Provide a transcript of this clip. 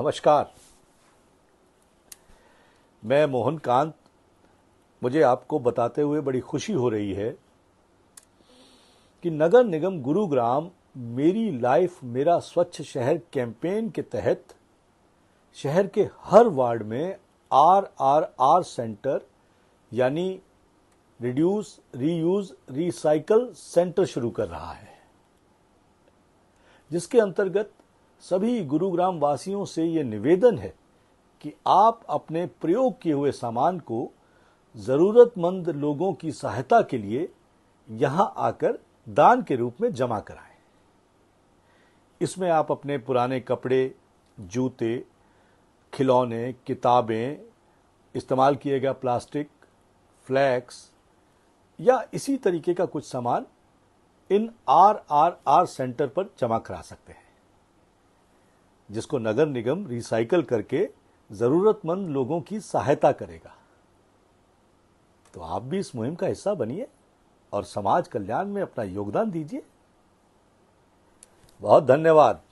नमस्कार मैं मोहन कांत मुझे आपको बताते हुए बड़ी खुशी हो रही है कि नगर निगम गुरुग्राम मेरी लाइफ मेरा स्वच्छ शहर कैंपेन के तहत शहर के हर वार्ड में आर आर आर सेंटर यानी रिड्यूस रीयूज रिसाइकल सेंटर शुरू कर रहा है जिसके अंतर्गत सभी गुरुग्राम वासियों से ये निवेदन है कि आप अपने प्रयोग किए हुए सामान को ज़रूरतमंद लोगों की सहायता के लिए यहाँ आकर दान के रूप में जमा कराएं इसमें आप अपने पुराने कपड़े जूते खिलौने किताबें इस्तेमाल किए गए प्लास्टिक फ्लैक्स या इसी तरीके का कुछ सामान इन आर आर आर सेंटर पर जमा करा सकते हैं जिसको नगर निगम रिसाइकल करके जरूरतमंद लोगों की सहायता करेगा तो आप भी इस मुहिम का हिस्सा बनिए और समाज कल्याण में अपना योगदान दीजिए बहुत धन्यवाद